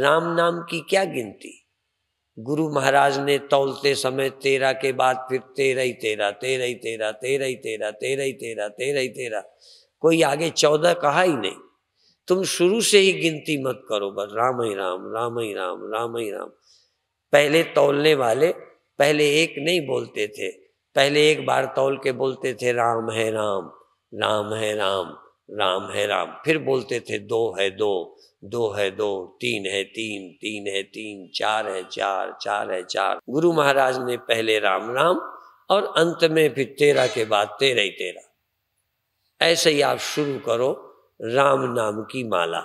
राम नाम की क्या गिनती गुरु महाराज ने तौलते समय तेरह के बाद फिर तेरह ही तेरह तेरह ही तेरह तेरह ही तेरह तेरह ही तेरह तेरह ही तेरह कोई आगे चौदह कहा ही नहीं तुम शुरू से ही गिनती मत करो बस राम ही राम राम ही राम राम ही राम पहले तौलने वाले पहले एक नहीं बोलते थे पहले एक बार तौल के बोलते थे राम है राम राम है राम राम है राम फिर बोलते थे दो है दो दो है दो तीन है तीन तीन है तीन चार है चार चार है चार गुरु महाराज ने पहले राम राम और अंत में फिर तेरा के बाद तेरा ही तेरा ऐसे ही आप शुरू करो राम नाम की माला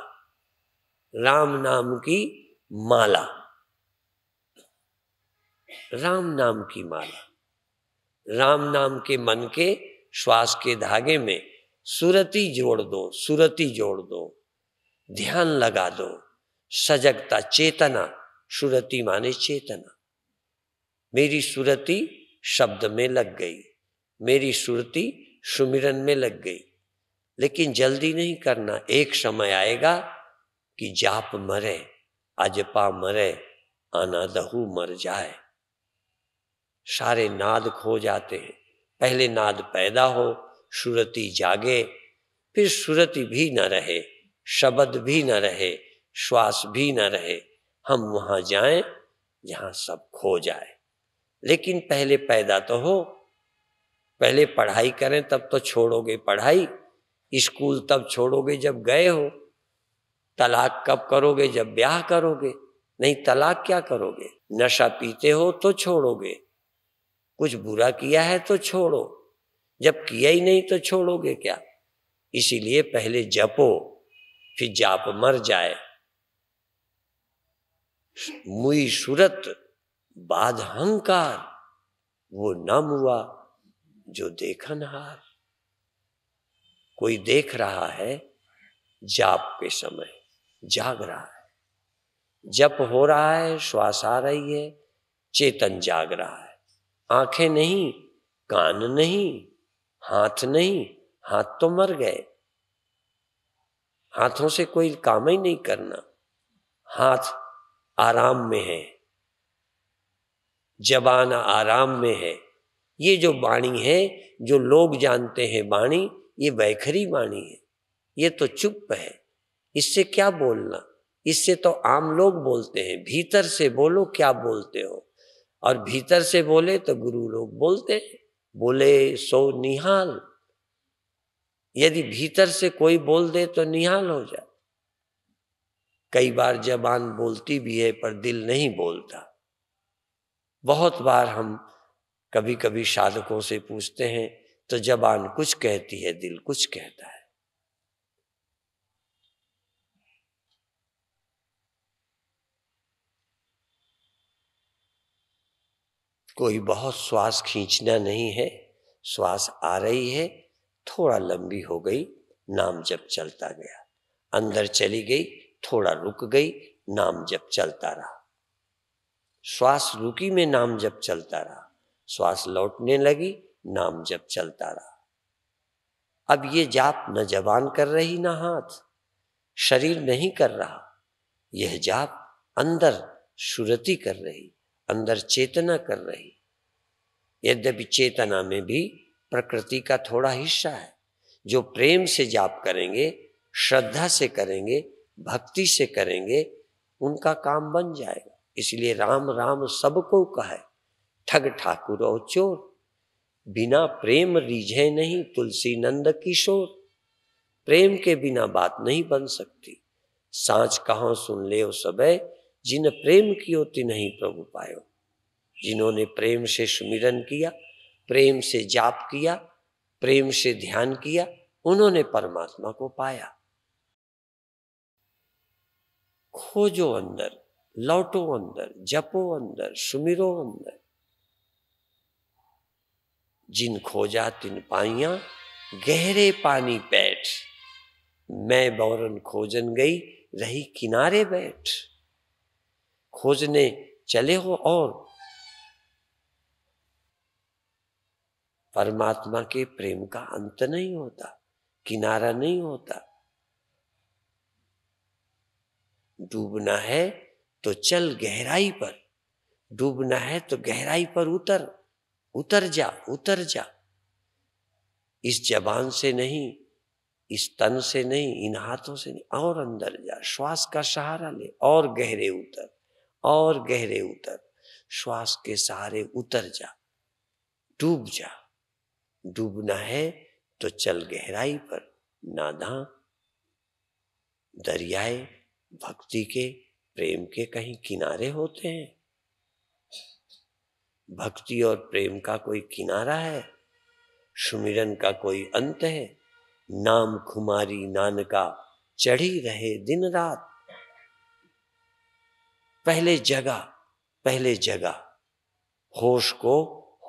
राम नाम की माला राम नाम की माला राम नाम के मन के श्वास के धागे में सुरती जोड़ दो सुरती जोड़ दो ध्यान लगा दो सजगता चेतना सुरति माने चेतना मेरी सुरति शब्द में लग गई मेरी सुरति सुमिरन में लग गई लेकिन जल्दी नहीं करना एक समय आएगा कि जाप मरे अजपा मरे अनादहू मर जाए सारे नाद खो जाते हैं पहले नाद पैदा हो सुरति जागे फिर सुरति भी न रहे शब्द भी न रहे श्वास भी न रहे हम वहां जाएं जहां सब खो जाए लेकिन पहले पैदा तो हो पहले पढ़ाई करें तब तो छोड़ोगे पढ़ाई स्कूल तब छोड़ोगे जब गए हो तलाक कब करोगे जब ब्याह करोगे नहीं तलाक क्या करोगे नशा पीते हो तो छोड़ोगे कुछ बुरा किया है तो छोड़ो जब किया ही नहीं तो छोड़ोगे क्या इसीलिए पहले जपो कि जाप मर जाए मुई सूरत बाद हंकार वो नम हुआ जो देखनहार कोई देख रहा है जाप के समय जाग रहा है जप हो रहा है श्वास आ रही है चेतन जाग रहा है आंखें नहीं कान नहीं हाथ नहीं हाथ तो मर गए हाथों से कोई काम ही नहीं करना हाथ आराम में है जबान आराम में है ये जो वाणी है जो लोग जानते हैं वाणी ये बैखरी वाणी है ये तो चुप है इससे क्या बोलना इससे तो आम लोग बोलते हैं भीतर से बोलो क्या बोलते हो और भीतर से बोले तो गुरु लोग बोलते हैं बोले सो निहाल यदि भीतर से कोई बोल दे तो निहाल हो जाए कई बार जबान बोलती भी है पर दिल नहीं बोलता बहुत बार हम कभी कभी साधकों से पूछते हैं तो जबान कुछ कहती है दिल कुछ कहता है कोई बहुत श्वास खींचना नहीं है श्वास आ रही है थोड़ा लंबी हो गई नाम जब चलता गया अंदर चली गई थोड़ा रुक गई नाम जब चलता रहा श्वास रुकी में नाम जब चलता रहा श्वास लौटने लगी नाम जब चलता रहा अब ये जाप न जवान कर रही ना हाथ शरीर नहीं कर रहा यह जाप अंदर सुरति कर रही अंदर चेतना कर रही यद्यपि चेतना में भी प्रकृति का थोड़ा हिस्सा है जो प्रेम से जाप करेंगे श्रद्धा से करेंगे भक्ति से करेंगे उनका काम बन जाएगा इसलिए राम राम सबको कहे ठग ठाकुर और चोर बिना प्रेम रिझे नहीं तुलसी नंद किशोर प्रेम के बिना बात नहीं बन सकती सांच कहा सुन ले सबय जिन प्रेम की होती नहीं प्रभु पायो जिन्होंने प्रेम से सुमिरन किया प्रेम से जाप किया प्रेम से ध्यान किया उन्होंने परमात्मा को पाया खोजो अंदर लौटो अंदर जपो अंदर सुमिरो अंदर जिन खोजा तिन पाइया गहरे पानी बैठ मैं बौरन खोजन गई रही किनारे बैठ खोजने चले हो और परमात्मा के प्रेम का अंत नहीं होता किनारा नहीं होता डूबना है तो चल गहराई पर डूबना है तो गहराई पर उतर उतर जा उतर जा इस जबान से नहीं इस तन से नहीं इन हाथों से नहीं और अंदर जा श्वास का सहारा ले और गहरे उतर और गहरे उतर श्वास के सहारे उतर जा डूब जा डूबना है तो चल गहराई पर नाधा दरियाए भक्ति के प्रेम के कहीं किनारे होते हैं भक्ति और प्रेम का कोई किनारा है सुमिरन का कोई अंत है नाम खुमारी नानका चढ़ी रहे दिन रात पहले जगा पहले जगा होश को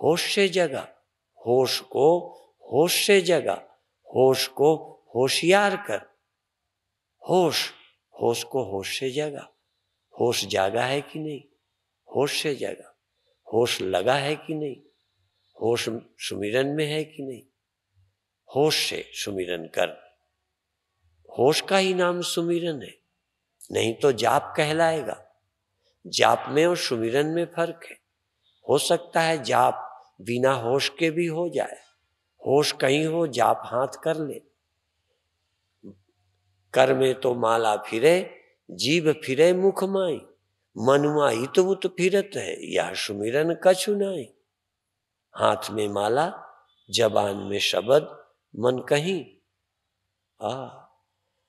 होश से जगा होश को होश से जगा होश को होशियार कर होश होश को होश से जगा होश जागा है कि नहीं होश से जागा होश लगा है कि नहीं होश सुमिरन में है कि नहीं होश से सुमिरन कर होश का ही नाम सुमिरन है नहीं तो जाप कहलाएगा जाप में और सुमिरन में फर्क है हो सकता है जाप बिना होश के भी हो जाए होश कहीं हो जाप हाथ कर ले कर में तो माला फिरे जीव फिरे मुख माई मनुआ हित उत फिरत है यह सुमिरन कछु नाई हाथ में माला जबान में शब्द मन कहीं आ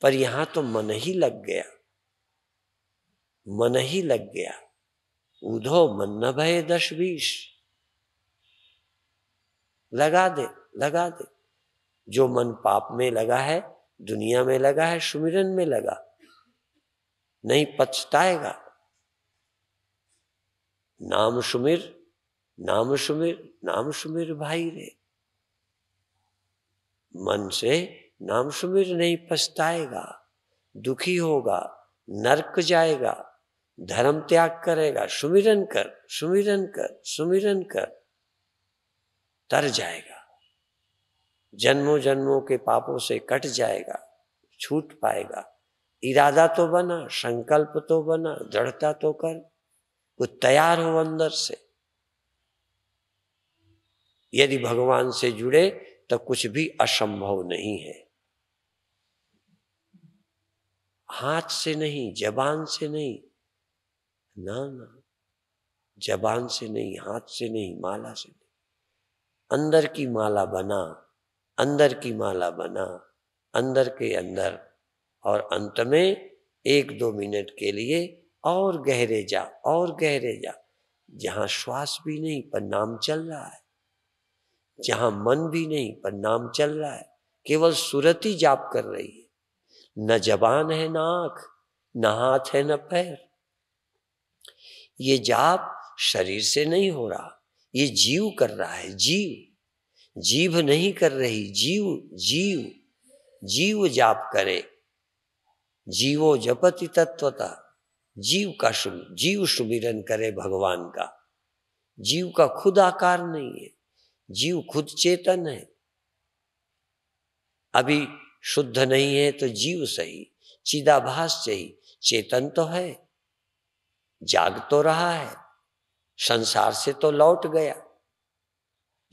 पर यहां तो मन ही लग गया मन ही लग गया उधो मन न भय दस बीस लगा दे लगा दे जो मन पाप में लगा है दुनिया में लगा है सुमिरन में लगा नहीं पछताएगा नाम सुमिर नाम सुमिर नाम सुमिर भाई रे मन से नाम सुमिर नहीं पछताएगा दुखी होगा नरक जाएगा धर्म त्याग करेगा सुमिरन कर सुमिरन कर सुमिरन कर तर जाएगा जन्मों जन्मों के पापों से कट जाएगा छूट पाएगा इरादा तो बना संकल्प तो बना दृढ़ता तो कर वो तैयार हो अंदर से यदि भगवान से जुड़े तो कुछ भी असंभव नहीं है हाथ से नहीं जबान से नहीं ना ना जबान से नहीं हाथ से नहीं माला से नहीं अंदर की माला बना अंदर की माला बना अंदर के अंदर और अंत में एक दो मिनट के लिए और गहरे जा और गहरे जा जहां श्वास भी नहीं पर नाम चल रहा है जहां मन भी नहीं पर नाम चल रहा है केवल सूरत ही जाप कर रही है न जबान है ना आंख न हाथ है न पैर ये जाप शरीर से नहीं हो रहा ये जीव कर रहा है जीव जीव नहीं कर रही जीव जीव जीव जाप करे जीवो जपति तत्वता जीव का शुभ जीव सुमिरन करे भगवान का जीव का खुद आकार नहीं है जीव खुद चेतन है अभी शुद्ध नहीं है तो जीव सही चिदाभास सही चेतन तो है जाग तो रहा है संसार से तो लौट गया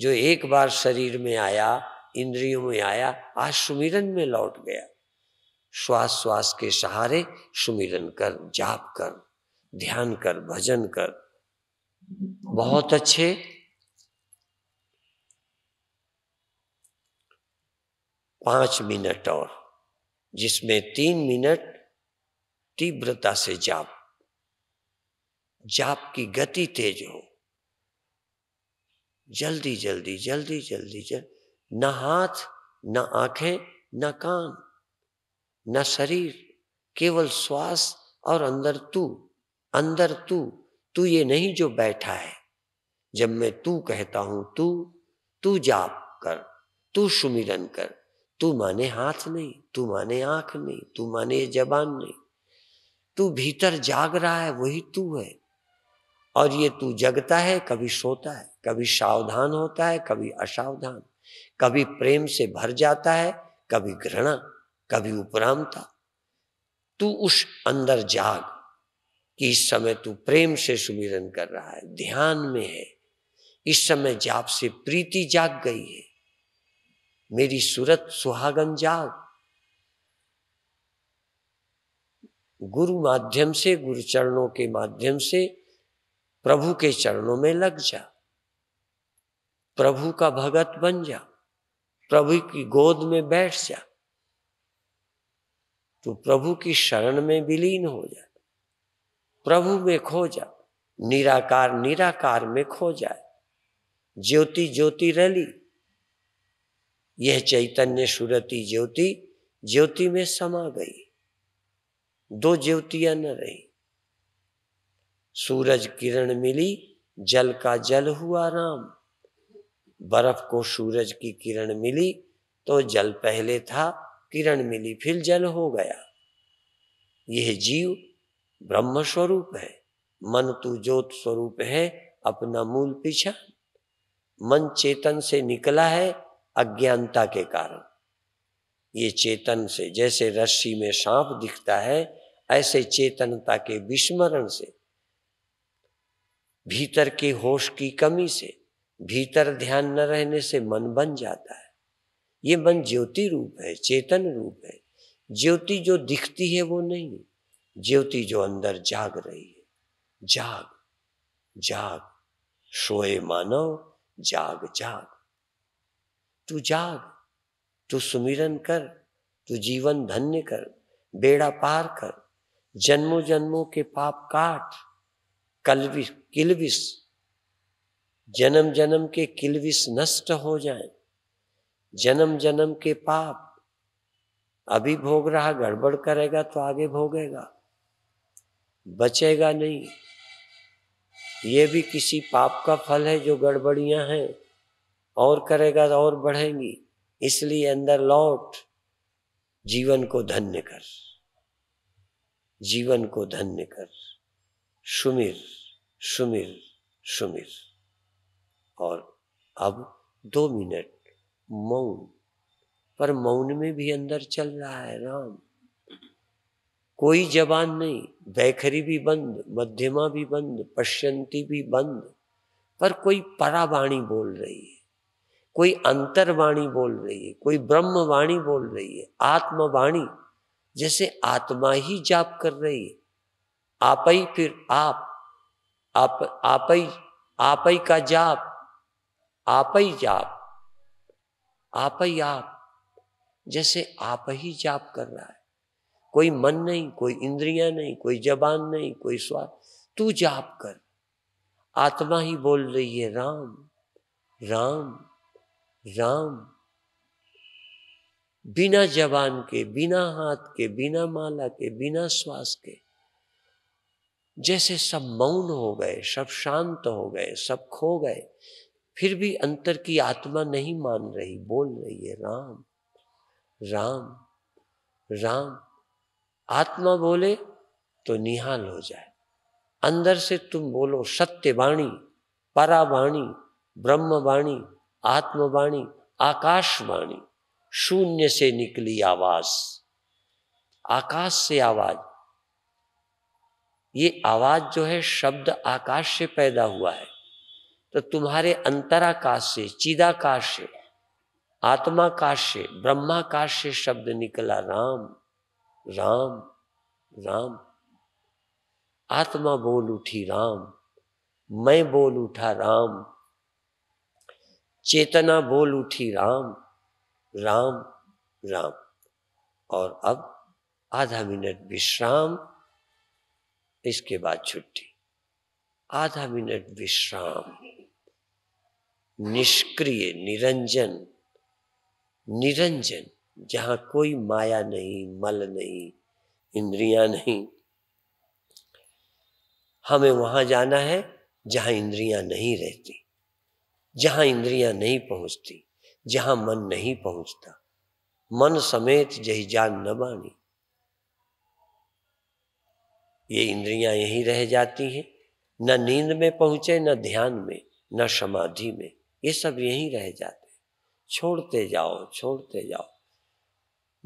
जो एक बार शरीर में आया इंद्रियों में आया आज सुमिरन में लौट गया श्वास श्वास के सहारे सुमिरन कर जाप कर ध्यान कर भजन कर बहुत अच्छे पांच मिनट और जिसमें तीन मिनट तीव्रता से जाप जाप की गति तेज हो जल्दी जल्दी जल्दी जल्दी जल न हाथ न आंखें न कान न शरीर केवल श्वास और अंदर तू अंदर तू तू ये नहीं जो बैठा है जब मैं तू कहता हूं तू तू जाप कर तू सुमिरन कर तू माने हाथ नहीं तू माने आंख नहीं तू माने जबान नहीं तू भीतर जाग रहा है वही तू है और ये तू जगता है कभी सोता है कभी सावधान होता है कभी असावधान कभी प्रेम से भर जाता है कभी घृणा कभी उपरामता तू उस अंदर जाग कि इस समय तू प्रेम से सुमिरन कर रहा है ध्यान में है इस समय जाप से प्रीति जाग गई है मेरी सूरत सुहागन जाग गुरु माध्यम से गुरु चरणों के माध्यम से प्रभु के चरणों में लग जा प्रभु का भगत बन जा प्रभु की गोद में बैठ जा तो प्रभु की शरण में विलीन हो जा प्रभु में खो जा निराकार निराकार में खो जाए ज्योति ज्योति रली यह चैतन्य सुरति ज्योति ज्योति में समा गई दो ज्योतियां न रही सूरज किरण मिली जल का जल हुआ राम बर्फ को सूरज की किरण मिली तो जल पहले था किरण मिली फिर जल हो गया यह जीव ब्रह्म स्वरूप है मन तू ज्योत स्वरूप है अपना मूल पीछा मन चेतन से निकला है अज्ञानता के कारण ये चेतन से जैसे रस्सी में सांप दिखता है ऐसे चेतनता के विस्मरण से भीतर के होश की कमी से भीतर ध्यान न रहने से मन बन जाता है ये मन ज्योति रूप है चेतन रूप है ज्योति जो दिखती है वो नहीं ज्योति जो अंदर जाग रही है जाग जाग सोए मानव जाग जाग तू जाग तू सुमिरन कर तू जीवन धन्य कर बेड़ा पार कर जन्मों जन्मों के पाप काट कल भी किलविस जन्म जन्म के किलविस नष्ट हो जाए जन्म जन्म के पाप अभी भोग रहा गड़बड़ करेगा तो आगे भोगेगा बचेगा नहीं ये भी किसी पाप का फल है जो गड़बड़ियां हैं और करेगा तो और बढ़ेंगी इसलिए अंदर लौट जीवन को धन्य कर जीवन को धन्य कर सुमिर सुमिर सुमिर और अब दो मिनट मौन पर मौन में भी अंदर चल रहा है राम कोई जबान नहीं बैखरी भी बंद मध्यमा भी बंद पश्यंती भी बंद पर कोई परावाणी बोल रही है कोई अंतरवाणी बोल रही है कोई ब्रह्मवाणी बोल रही है आत्मवाणी जैसे आत्मा ही जाप कर रही है आप ही फिर आप आप आप ही का जाप आप ही जाप आप ही आप जैसे आप ही जाप कर रहा है कोई मन नहीं कोई इंद्रिया नहीं कोई जबान नहीं कोई स्वाद तू जाप कर आत्मा ही बोल रही है राम राम राम बिना जबान के बिना हाथ के बिना माला के बिना श्वास के जैसे सब मौन हो गए सब शांत हो गए सब खो गए फिर भी अंतर की आत्मा नहीं मान रही बोल रही है राम राम राम आत्मा बोले तो निहाल हो जाए अंदर से तुम बोलो सत्यवाणी परावाणी ब्रह्मवाणी आत्मवाणी आकाशवाणी शून्य से निकली आवाज आकाश से आवाज ये आवाज़ जो है शब्द आकाश से पैदा हुआ है तो तुम्हारे अंतराकाश से चिदाकाश से आत्माकाश से ब्रह्माकाश से शब्द निकला राम राम राम आत्मा बोल उठी राम मैं बोल उठा राम चेतना बोल उठी राम राम राम और अब आधा मिनट विश्राम इसके बाद छुट्टी आधा मिनट विश्राम निष्क्रिय निरंजन निरंजन जहां कोई माया नहीं मल नहीं इंद्रियां नहीं हमें वहां जाना है जहां इंद्रियां नहीं रहती जहां इंद्रियां नहीं पहुंचती जहां मन नहीं पहुंचता मन समेत जही जान न बानी ये इंद्रियां यहीं रह जाती हैं न नींद में पहुंचे न ध्यान में न समाधि में ये सब यहीं रह जाते छोड़ते जाओ छोड़ते जाओ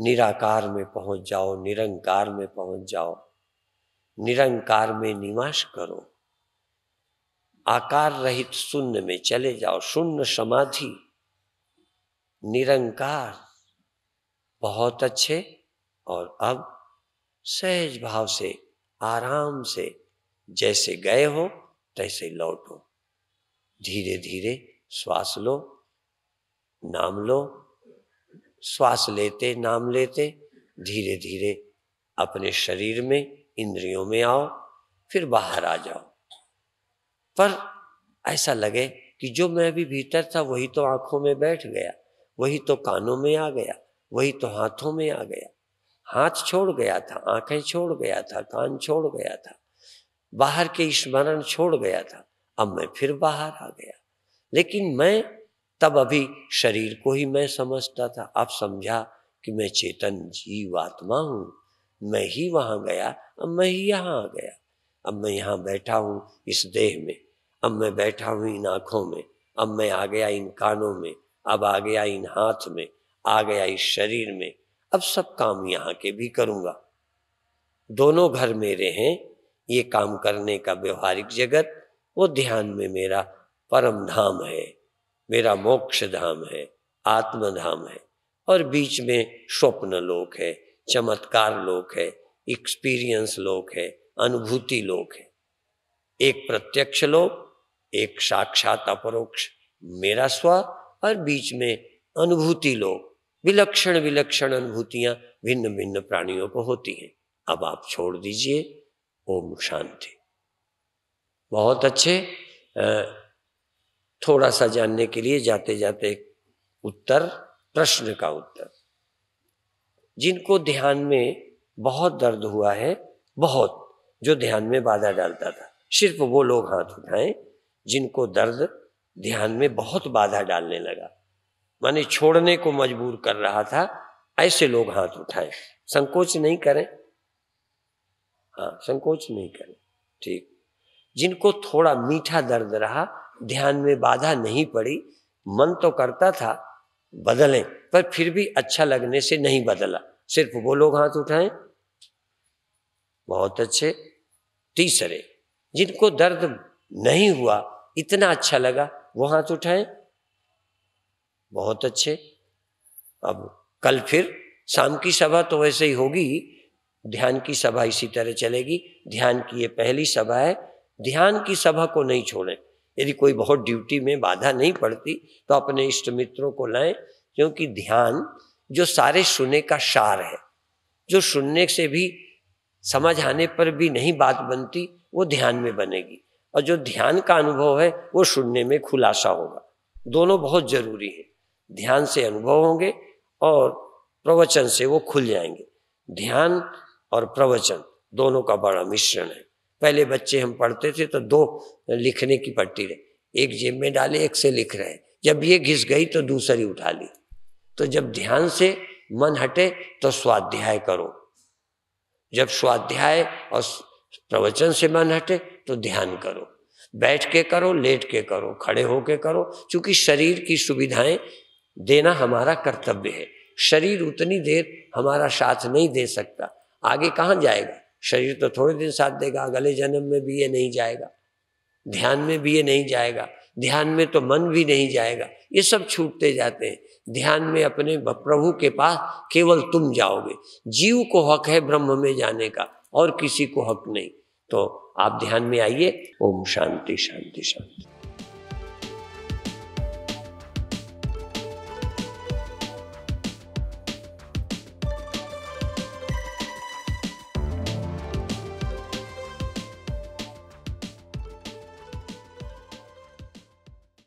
निराकार में पहुंच जाओ निरंकार में पहुंच जाओ निरंकार में निवास करो आकार रहित शून्य में चले जाओ शून्य समाधि निरंकार बहुत अच्छे और अब सहज भाव से आराम से जैसे गए हो तैसे लौटो धीरे धीरे श्वास लो नाम लो श्वास लेते नाम लेते धीरे धीरे अपने शरीर में इंद्रियों में आओ फिर बाहर आ जाओ पर ऐसा लगे कि जो मैं अभी भीतर था वही तो आंखों में बैठ गया वही तो कानों में आ गया वही तो हाथों में आ गया हाथ छोड़ गया था आंखें छोड़ गया था कान छोड़ गया था बाहर के स्मरण छोड़ गया था अब मैं फिर बाहर आ गया लेकिन मैं तब अभी शरीर को ही मैं समझता था अब समझा कि मैं चेतन जीव आत्मा हूं मैं ही वहां गया अब मैं ही यहाँ आ गया अब मैं यहाँ बैठा हूँ इस देह में अब मैं बैठा हूँ इन आंखों में अब मैं आ गया इन कानों में अब आ गया इन हाथ में आ गया इस शरीर में अब सब काम यहाँ के भी करूँगा दोनों घर मेरे हैं ये काम करने का व्यवहारिक जगत वो ध्यान में मेरा परम धाम है मेरा मोक्ष धाम है आत्मधाम है और बीच में स्वप्न लोक है चमत्कार लोक है एक्सपीरियंस लोक है अनुभूति लोक है एक प्रत्यक्ष लोक एक साक्षात अपरोक्ष मेरा स्व और बीच में अनुभूति लोक विलक्षण विलक्षण अनुभूतियां भिन्न भिन्न प्राणियों को होती हैं अब आप छोड़ दीजिए ओम शांति बहुत अच्छे थोड़ा सा जानने के लिए जाते जाते उत्तर प्रश्न का उत्तर जिनको ध्यान में बहुत दर्द हुआ है बहुत जो ध्यान में बाधा डालता था सिर्फ वो लोग हाथ उठाएं जिनको दर्द ध्यान में बहुत बाधा डालने लगा माने छोड़ने को मजबूर कर रहा था ऐसे लोग हाथ उठाएं संकोच नहीं करें हाँ संकोच नहीं करें ठीक जिनको थोड़ा मीठा दर्द रहा ध्यान में बाधा नहीं पड़ी मन तो करता था बदलें पर फिर भी अच्छा लगने से नहीं बदला सिर्फ वो लोग हाथ उठाएं बहुत अच्छे तीसरे जिनको दर्द नहीं हुआ इतना अच्छा लगा वो हाथ उठाएं बहुत अच्छे अब कल फिर शाम की सभा तो वैसे ही होगी ध्यान की सभा इसी तरह चलेगी ध्यान की ये पहली सभा है ध्यान की सभा को नहीं छोड़ें यदि कोई बहुत ड्यूटी में बाधा नहीं पड़ती तो अपने इष्ट मित्रों को लाएं क्योंकि ध्यान जो सारे सुने का सार है जो सुनने से भी समझ आने पर भी नहीं बात बनती वो ध्यान में बनेगी और जो ध्यान का अनुभव है वो सुनने में खुलासा होगा दोनों बहुत जरूरी है ध्यान से अनुभव होंगे और प्रवचन से वो खुल जाएंगे ध्यान और प्रवचन दोनों का बड़ा मिश्रण है पहले बच्चे हम पढ़ते थे तो दो लिखने की पट्टी रहे एक जेब में डाले एक से लिख रहे जब ये घिस गई तो दूसरी उठा ली तो जब ध्यान से मन हटे तो स्वाध्याय करो जब स्वाध्याय और प्रवचन से मन हटे तो ध्यान करो बैठ के करो लेट के करो खड़े होके करो क्योंकि शरीर की सुविधाएं देना हमारा कर्तव्य है शरीर उतनी देर हमारा साथ नहीं दे सकता आगे कहाँ जाएगा शरीर तो थोड़े दिन साथ देगा अगले जन्म में भी ये नहीं जाएगा ध्यान में भी ये नहीं जाएगा ध्यान में तो मन भी नहीं जाएगा ये सब छूटते जाते हैं ध्यान में अपने प्रभु के पास केवल तुम जाओगे जीव को हक है ब्रह्म में जाने का और किसी को हक नहीं तो आप ध्यान में आइए ओम शांति शांति शांति